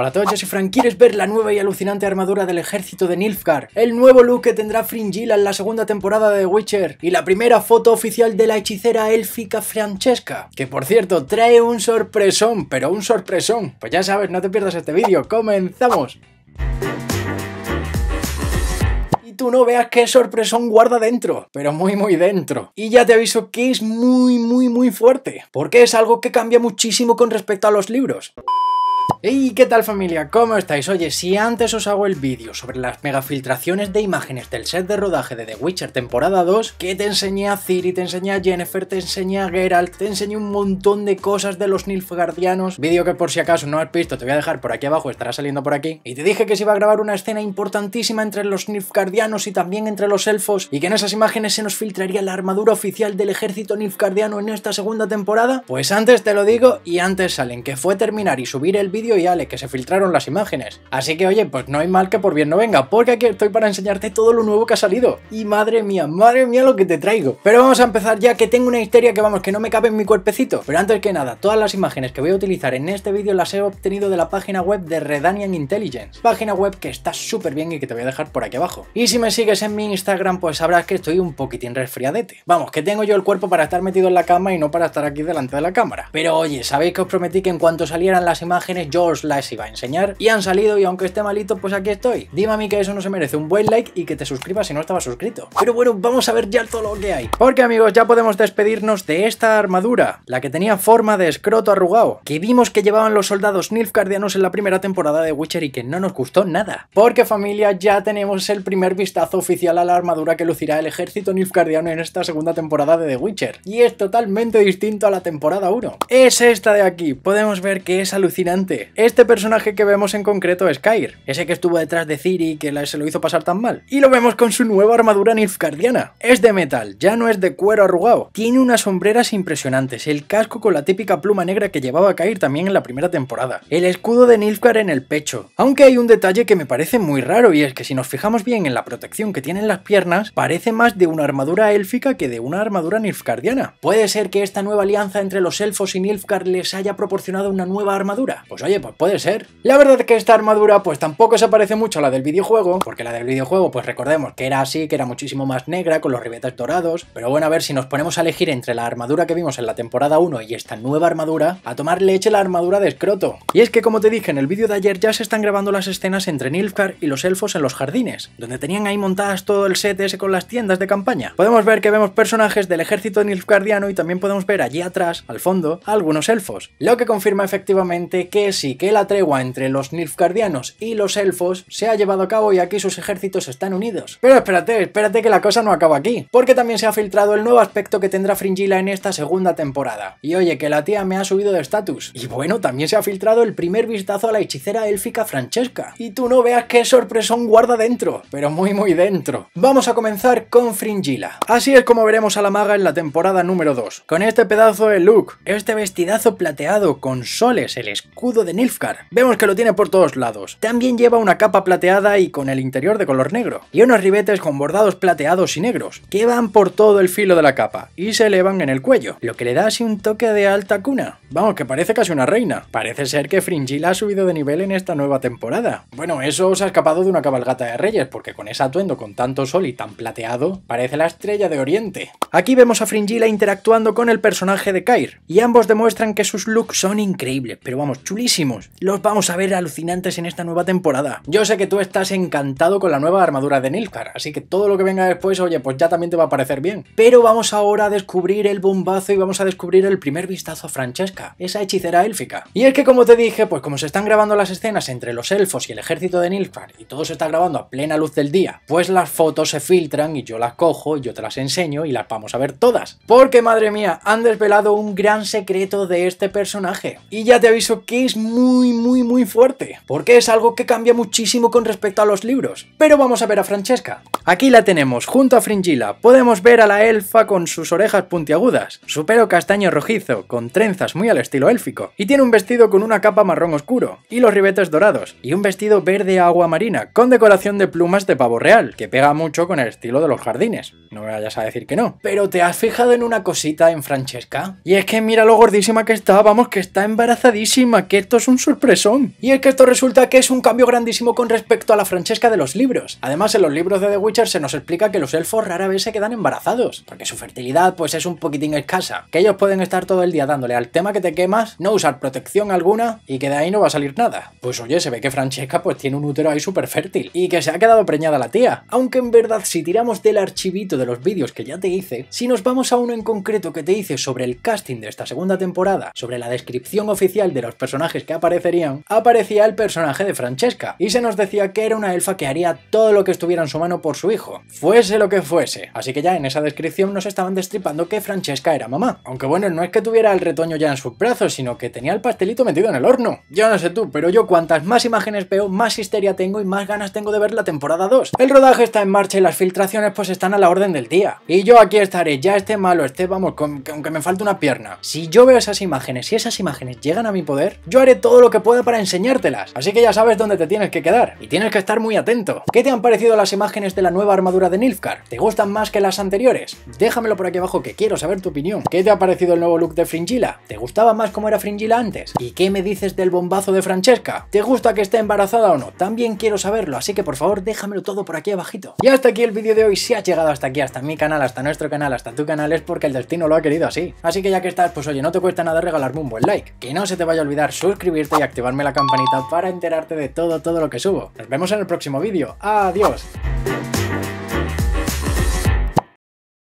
Hola a todos, yo ¿Quieres ver la nueva y alucinante armadura del ejército de Nilfgaard? El nuevo look que tendrá Fringilla en la segunda temporada de Witcher. Y la primera foto oficial de la hechicera élfica Francesca. Que por cierto, trae un sorpresón, pero un sorpresón. Pues ya sabes, no te pierdas este vídeo. ¡Comenzamos! Y tú no veas qué sorpresón guarda dentro, pero muy muy dentro. Y ya te aviso que es muy muy muy fuerte, porque es algo que cambia muchísimo con respecto a los libros. ¡Hey! qué tal familia? ¿Cómo estáis? Oye, si antes os hago el vídeo sobre las megafiltraciones de imágenes del set de rodaje de The Witcher temporada 2, que te enseñé a Ciri, te enseñé a Jennifer, te enseñé a Geralt, te enseñé un montón de cosas de los Nilfgaardianos, vídeo que por si acaso no has visto te voy a dejar por aquí abajo, estará saliendo por aquí, y te dije que se iba a grabar una escena importantísima entre los Nilfgaardianos y también entre los elfos, y que en esas imágenes se nos filtraría la armadura oficial del ejército Nilfgaardiano en esta segunda temporada, pues antes te lo digo y antes salen, que fue terminar y subir el vídeo y Ale, que se filtraron las imágenes. Así que oye, pues no hay mal que por bien no venga, porque aquí estoy para enseñarte todo lo nuevo que ha salido. Y madre mía, madre mía lo que te traigo. Pero vamos a empezar ya que tengo una histeria que vamos, que no me cabe en mi cuerpecito. Pero antes que nada, todas las imágenes que voy a utilizar en este vídeo las he obtenido de la página web de Redanian Intelligence. Página web que está súper bien y que te voy a dejar por aquí abajo. Y si me sigues en mi Instagram, pues sabrás que estoy un poquitín resfriadete. Vamos, que tengo yo el cuerpo para estar metido en la cama y no para estar aquí delante de la cámara. Pero oye, sabéis que os prometí que en cuanto salieran las imágenes George las iba va a enseñar. Y han salido y aunque esté malito, pues aquí estoy. Dime a mí que eso no se merece un buen like y que te suscribas si no estabas suscrito. Pero bueno, vamos a ver ya todo lo que hay. Porque amigos, ya podemos despedirnos de esta armadura, la que tenía forma de escroto arrugado, que vimos que llevaban los soldados Nilfgaardianos en la primera temporada de Witcher y que no nos gustó nada. Porque familia, ya tenemos el primer vistazo oficial a la armadura que lucirá el ejército Nilfgaardiano en esta segunda temporada de The Witcher. Y es totalmente distinto a la temporada 1. Es esta de aquí. Podemos ver que es alucinante este personaje que vemos en concreto es Kair, ese que estuvo detrás de Ciri que se lo hizo pasar tan mal. Y lo vemos con su nueva armadura nilfgaardiana. Es de metal, ya no es de cuero arrugado. Tiene unas sombreras impresionantes, el casco con la típica pluma negra que llevaba Kair también en la primera temporada, el escudo de Nilfgaard en el pecho. Aunque hay un detalle que me parece muy raro y es que si nos fijamos bien en la protección que tienen las piernas, parece más de una armadura élfica que de una armadura nilfgaardiana. ¿Puede ser que esta nueva alianza entre los elfos y Nilfgaard les haya proporcionado una nueva armadura? Pues pues oye, pues puede ser. La verdad es que esta armadura pues tampoco se parece mucho a la del videojuego, porque la del videojuego pues recordemos que era así, que era muchísimo más negra, con los ribetes dorados, pero bueno, a ver, si nos ponemos a elegir entre la armadura que vimos en la temporada 1 y esta nueva armadura, a tomar leche la armadura de Scroto. Y es que como te dije en el vídeo de ayer, ya se están grabando las escenas entre Nilfgaard y los elfos en los jardines, donde tenían ahí montadas todo el set ese con las tiendas de campaña. Podemos ver que vemos personajes del ejército nilfgaardiano y también podemos ver allí atrás, al fondo, algunos elfos, lo que confirma efectivamente que sí que la tregua entre los Nilfgaardianos y los elfos se ha llevado a cabo y aquí sus ejércitos están unidos. Pero espérate, espérate que la cosa no acaba aquí, porque también se ha filtrado el nuevo aspecto que tendrá Fringila en esta segunda temporada. Y oye, que la tía me ha subido de estatus. Y bueno, también se ha filtrado el primer vistazo a la hechicera élfica Francesca. Y tú no veas qué sorpresón guarda dentro, pero muy muy dentro. Vamos a comenzar con Fringilla. Así es como veremos a la maga en la temporada número 2. Con este pedazo de look, este vestidazo plateado con soles, el escudo de Nilfgaard. Vemos que lo tiene por todos lados. También lleva una capa plateada y con el interior de color negro, y unos ribetes con bordados plateados y negros, que van por todo el filo de la capa, y se elevan en el cuello, lo que le da así un toque de alta cuna. Vamos, que parece casi una reina. Parece ser que Fringilla ha subido de nivel en esta nueva temporada. Bueno, eso os ha escapado de una cabalgata de reyes, porque con ese atuendo con tanto sol y tan plateado, parece la estrella de Oriente. Aquí vemos a Fringilla interactuando con el personaje de Kair, y ambos demuestran que sus looks son increíbles, pero vamos, chulis. Los vamos a ver alucinantes en esta nueva temporada. Yo sé que tú estás encantado con la nueva armadura de Nilfgaard, así que todo lo que venga después, oye, pues ya también te va a parecer bien. Pero vamos ahora a descubrir el bombazo y vamos a descubrir el primer vistazo a Francesca, esa hechicera élfica. Y es que como te dije, pues como se están grabando las escenas entre los elfos y el ejército de Nilfgaard y todo se está grabando a plena luz del día, pues las fotos se filtran y yo las cojo y yo te las enseño y las vamos a ver todas. Porque madre mía, han desvelado un gran secreto de este personaje. Y ya te aviso que es muy, muy, muy fuerte, porque es algo que cambia muchísimo con respecto a los libros. Pero vamos a ver a Francesca. Aquí la tenemos, junto a Fringila. Podemos ver a la elfa con sus orejas puntiagudas, su pelo castaño rojizo, con trenzas muy al estilo élfico, y tiene un vestido con una capa marrón oscuro, y los ribetes dorados, y un vestido verde agua marina, con decoración de plumas de pavo real, que pega mucho con el estilo de los jardines. No me vayas a decir que no. Pero te has fijado en una cosita en Francesca. Y es que mira lo gordísima que está, vamos, que está embarazadísima, que esto es un sorpresón. Y es que esto resulta que es un cambio grandísimo con respecto a la Francesca de los libros. Además, en los libros de The se nos explica que los elfos rara vez se quedan embarazados, porque su fertilidad pues es un poquitín escasa, que ellos pueden estar todo el día dándole al tema que te quemas, no usar protección alguna y que de ahí no va a salir nada. Pues oye, se ve que Francesca pues tiene un útero ahí súper fértil y que se ha quedado preñada la tía, aunque en verdad si tiramos del archivito de los vídeos que ya te hice, si nos vamos a uno en concreto que te hice sobre el casting de esta segunda temporada, sobre la descripción oficial de los personajes que aparecerían, aparecía el personaje de Francesca y se nos decía que era una elfa que haría todo lo que estuviera en su mano por su hijo, fuese lo que fuese. Así que ya en esa descripción nos estaban destripando que Francesca era mamá. Aunque bueno, no es que tuviera el retoño ya en sus brazos, sino que tenía el pastelito metido en el horno. Yo no sé tú, pero yo cuantas más imágenes veo, más histeria tengo y más ganas tengo de ver la temporada 2. El rodaje está en marcha y las filtraciones pues están a la orden del día. Y yo aquí estaré, ya esté malo, esté, vamos, aunque me falte una pierna. Si yo veo esas imágenes y esas imágenes llegan a mi poder, yo haré todo lo que pueda para enseñártelas. Así que ya sabes dónde te tienes que quedar y tienes que estar muy atento. ¿Qué te han parecido las imágenes de la nueva armadura de Nilfgaard? ¿Te gustan más que las anteriores? Déjamelo por aquí abajo que quiero saber tu opinión. ¿Qué te ha parecido el nuevo look de Fringilla? ¿Te gustaba más cómo era Fringilla antes? ¿Y qué me dices del bombazo de Francesca? ¿Te gusta que esté embarazada o no? También quiero saberlo, así que por favor déjamelo todo por aquí abajito. Y hasta aquí el vídeo de hoy. Si ha llegado hasta aquí, hasta mi canal, hasta nuestro canal, hasta tu canal, es porque el destino lo ha querido así. Así que ya que estás, pues oye, no te cuesta nada regalarme un buen like. Que no se te vaya a olvidar suscribirte y activarme la campanita para enterarte de todo, todo lo que subo. Nos vemos en el próximo vídeo. Adiós.